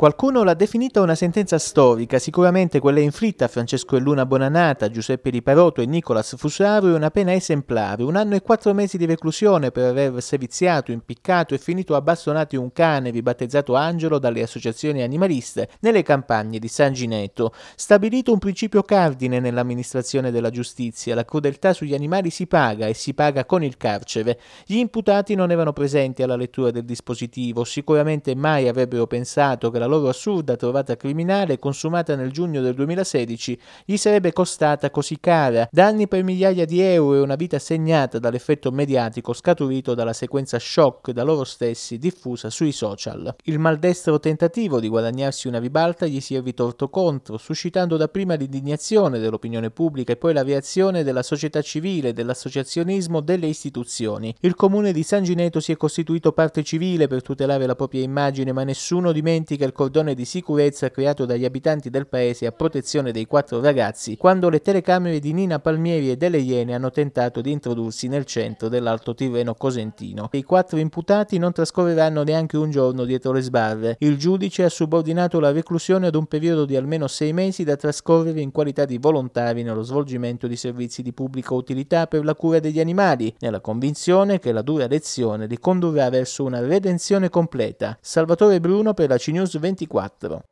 Qualcuno l'ha definita una sentenza storica, sicuramente quella inflitta a Francesco e Luna Bonanata, Giuseppe Di Paroto e Nicolas Fusaro è una pena esemplare, un anno e quattro mesi di reclusione per aver seviziato, impiccato e finito a bastonati un cane ribattezzato Angelo dalle associazioni animaliste nelle campagne di San Gineto. Stabilito un principio cardine nell'amministrazione della giustizia, la crudeltà sugli animali si paga e si paga con il carcere. Gli imputati non erano presenti alla lettura del dispositivo, sicuramente mai avrebbero pensato che la loro assurda trovata criminale consumata nel giugno del 2016 gli sarebbe costata così cara, danni per migliaia di euro e una vita segnata dall'effetto mediatico scaturito dalla sequenza shock da loro stessi diffusa sui social. Il maldestro tentativo di guadagnarsi una ribalta gli si è ritorto contro, suscitando dapprima l'indignazione dell'opinione pubblica e poi la reazione della società civile, dell'associazionismo, delle istituzioni. Il comune di San Gineto si è costituito parte civile per tutelare la propria immagine, ma nessuno dimentica il cordone di sicurezza creato dagli abitanti del paese a protezione dei quattro ragazzi quando le telecamere di Nina Palmieri e delle Iene hanno tentato di introdursi nel centro dell'Alto Tirreno cosentino. I quattro imputati non trascorreranno neanche un giorno dietro le sbarre. Il giudice ha subordinato la reclusione ad un periodo di almeno sei mesi da trascorrere in qualità di volontari nello svolgimento di servizi di pubblica utilità per la cura degli animali, nella convinzione che la dura lezione li condurrà verso una redenzione completa. Salvatore Bruno per la CNews 20 24.